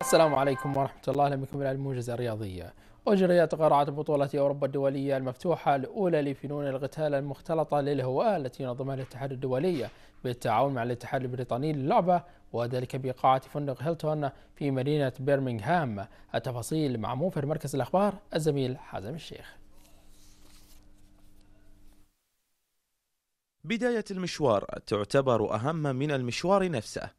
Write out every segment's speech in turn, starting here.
السلام عليكم ورحمة الله أهلا بكم إلى الموجزة الرياضية أجريت قرعة بطولة أوروبا الدولية المفتوحة الأولى لفنون القتال المختلطة للهواة التي نظمها الاتحاد الدولي بالتعاون مع الاتحاد البريطاني للعبة وذلك بقاعة فندق هيلتون في مدينة برمنغهام التفاصيل مع موفر مركز الأخبار الزميل حازم الشيخ بداية المشوار تعتبر أهم من المشوار نفسه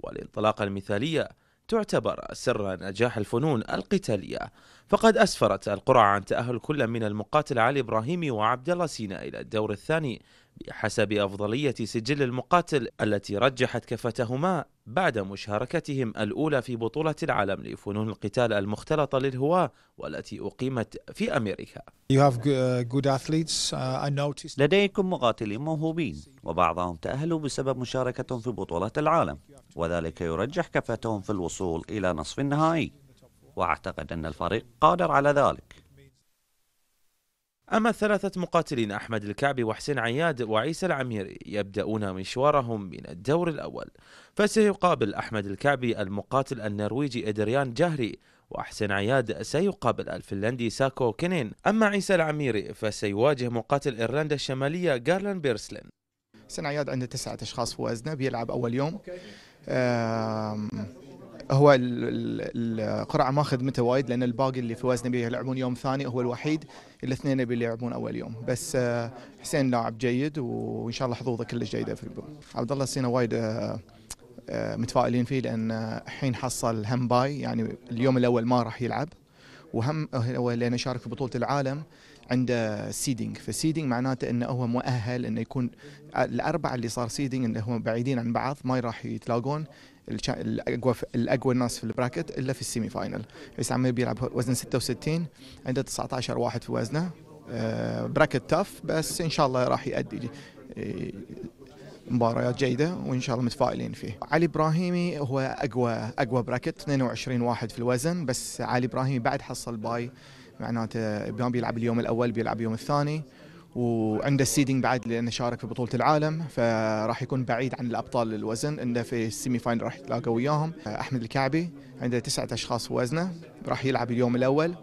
والانطلاقة المثالية تعتبر سر نجاح الفنون القتالية فقد أسفرت القرعة عن تأهل كل من المقاتل علي إبراهيمي وعبد الله سينا إلى الدور الثاني بحسب أفضلية سجل المقاتل التي رجحت كفتهما بعد مشاركتهم الأولى في بطولة العالم لفنون القتال المختلطة للهواة والتي أقيمت في أمريكا uh, uh, لديكم مقاتلين موهوبين وبعضهم تأهلوا بسبب مشاركتهم في بطولة العالم وذلك يرجح كفتهم في الوصول إلى نصف النهائي وأعتقد أن الفريق قادر على ذلك أما الثلاثة مقاتلين أحمد الكعبي وحسين عياد وعيسى العميري يبدأون مشوارهم من الدور الأول فسيقابل أحمد الكعبي المقاتل النرويجي إدريان جهري وحسين عياد سيقابل الفنلندي ساكو كينين أما عيسى العميري فسيواجه مقاتل إيرلندا الشمالية جارلان بيرسلين حسين عياد عنده تسعة أشخاص في وزنه بيلعب أول يوم هو القرعه ما متى وايد لان الباقي اللي في وزنه بيلعبون يوم ثاني هو الوحيد الاثنين اللي بيلعبون اول يوم بس آه، حسين لاعب جيد وان شاء الله حظوظه كلش جيده في البوم عبد الله السينا وايد آه، آه، متفائلين فيه لان الحين حصل هم باي يعني اليوم الاول ما راح يلعب وهم هو لانه شارك في بطوله العالم عنده سيدنج فالسيدنج معناته انه هو مؤهل انه يكون الاربعه اللي صار سيدنج انه هم بعيدين عن بعض ما راح يتلاقون الاقوى الاقوى الناس في البراكت الا في السيمي فاينل عيسى عمير بيلعب وزن 66 عنده 19 واحد في وزنه براكت آه، تاف بس ان شاء الله راح يأدي مباريات جيده وان شاء الله متفائلين فيه. علي ابراهيمي هو اقوى اقوى براكت 22 واحد في الوزن بس علي ابراهيمي بعد حصل باي معناته ما بيلعب اليوم الاول بيلعب اليوم الثاني وعنده السيدنج بعد لانه شارك في بطوله العالم فراح يكون بعيد عن الابطال الوزن انه في السيمي فاينل راح يتلاقى وياهم احمد الكعبي عنده تسعه اشخاص في وزنه راح يلعب اليوم الاول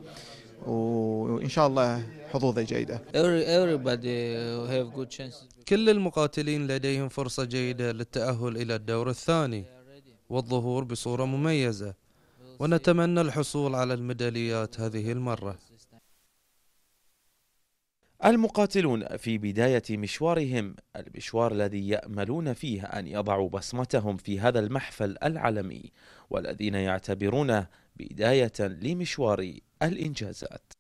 وان شاء الله حظوظه جيده. Uh, كل المقاتلين لديهم فرصه جيده للتاهل الى الدور الثاني والظهور بصوره مميزه ونتمنى الحصول على الميداليات هذه المره. المقاتلون في بداية مشوارهم المشوار الذي يأملون فيه أن يضعوا بصمتهم في هذا المحفل العالمي والذين يعتبرونه بداية لمشوار الإنجازات